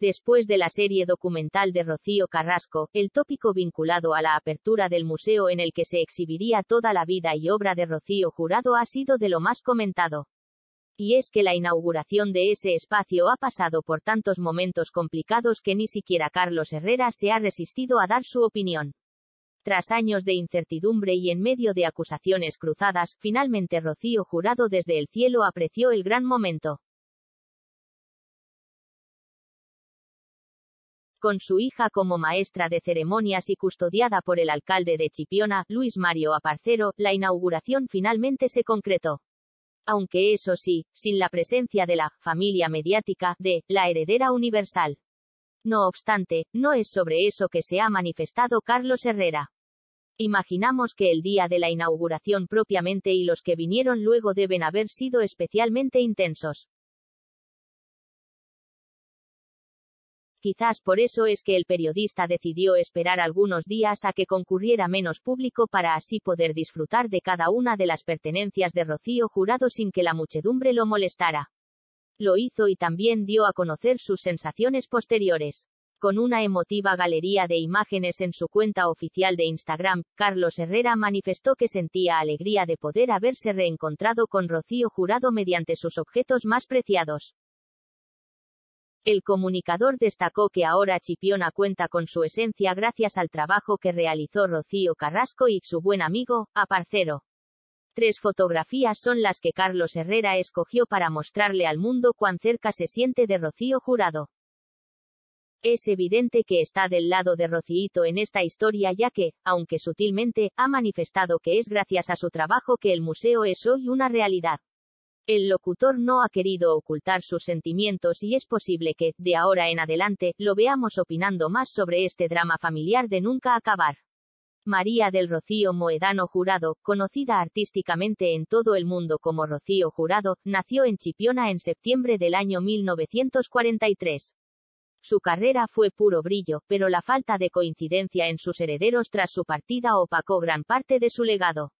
Después de la serie documental de Rocío Carrasco, el tópico vinculado a la apertura del museo en el que se exhibiría toda la vida y obra de Rocío Jurado ha sido de lo más comentado. Y es que la inauguración de ese espacio ha pasado por tantos momentos complicados que ni siquiera Carlos Herrera se ha resistido a dar su opinión. Tras años de incertidumbre y en medio de acusaciones cruzadas, finalmente Rocío Jurado desde el cielo apreció el gran momento. con su hija como maestra de ceremonias y custodiada por el alcalde de Chipiona, Luis Mario Aparcero, la inauguración finalmente se concretó. Aunque eso sí, sin la presencia de la familia mediática de la heredera universal. No obstante, no es sobre eso que se ha manifestado Carlos Herrera. Imaginamos que el día de la inauguración propiamente y los que vinieron luego deben haber sido especialmente intensos. Quizás por eso es que el periodista decidió esperar algunos días a que concurriera menos público para así poder disfrutar de cada una de las pertenencias de Rocío Jurado sin que la muchedumbre lo molestara. Lo hizo y también dio a conocer sus sensaciones posteriores. Con una emotiva galería de imágenes en su cuenta oficial de Instagram, Carlos Herrera manifestó que sentía alegría de poder haberse reencontrado con Rocío Jurado mediante sus objetos más preciados. El comunicador destacó que ahora Chipiona cuenta con su esencia gracias al trabajo que realizó Rocío Carrasco y su buen amigo, Aparcero. Tres fotografías son las que Carlos Herrera escogió para mostrarle al mundo cuán cerca se siente de Rocío Jurado. Es evidente que está del lado de Rocíito en esta historia ya que, aunque sutilmente, ha manifestado que es gracias a su trabajo que el museo es hoy una realidad. El locutor no ha querido ocultar sus sentimientos y es posible que, de ahora en adelante, lo veamos opinando más sobre este drama familiar de nunca acabar. María del Rocío Moedano Jurado, conocida artísticamente en todo el mundo como Rocío Jurado, nació en Chipiona en septiembre del año 1943. Su carrera fue puro brillo, pero la falta de coincidencia en sus herederos tras su partida opacó gran parte de su legado.